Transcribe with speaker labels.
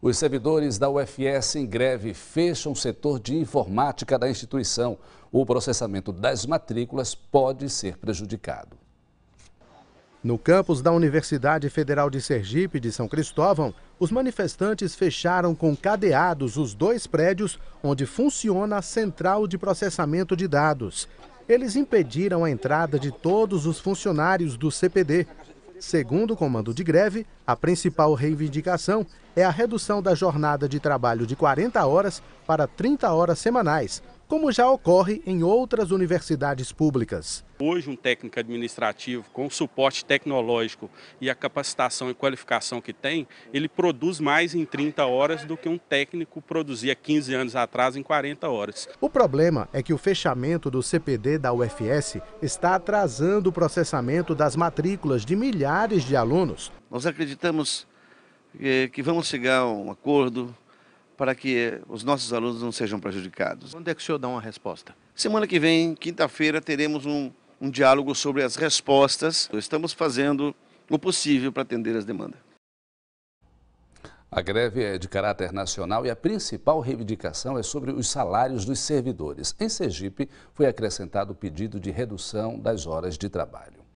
Speaker 1: Os servidores da UFS em greve fecham o setor de informática da instituição. O processamento das matrículas pode ser prejudicado.
Speaker 2: No campus da Universidade Federal de Sergipe de São Cristóvão, os manifestantes fecharam com cadeados os dois prédios onde funciona a central de processamento de dados. Eles impediram a entrada de todos os funcionários do CPD, Segundo o comando de greve, a principal reivindicação é a redução da jornada de trabalho de 40 horas para 30 horas semanais, como já ocorre em outras universidades públicas.
Speaker 3: Hoje, um técnico administrativo, com o suporte tecnológico e a capacitação e qualificação que tem, ele produz mais em 30 horas do que um técnico produzia 15 anos atrás em 40 horas.
Speaker 2: O problema é que o fechamento do CPD da UFS está atrasando o processamento das matrículas de milhares de alunos.
Speaker 4: Nós acreditamos eh, que vamos chegar a um acordo para que os nossos alunos não sejam prejudicados.
Speaker 2: Quando é que o senhor dá uma
Speaker 4: resposta? Semana que vem, quinta-feira, teremos um, um diálogo sobre as respostas. Estamos fazendo o possível para atender as demandas.
Speaker 1: A greve é de caráter nacional e a principal reivindicação é sobre os salários dos servidores. Em Sergipe, foi acrescentado o pedido de redução das horas de trabalho.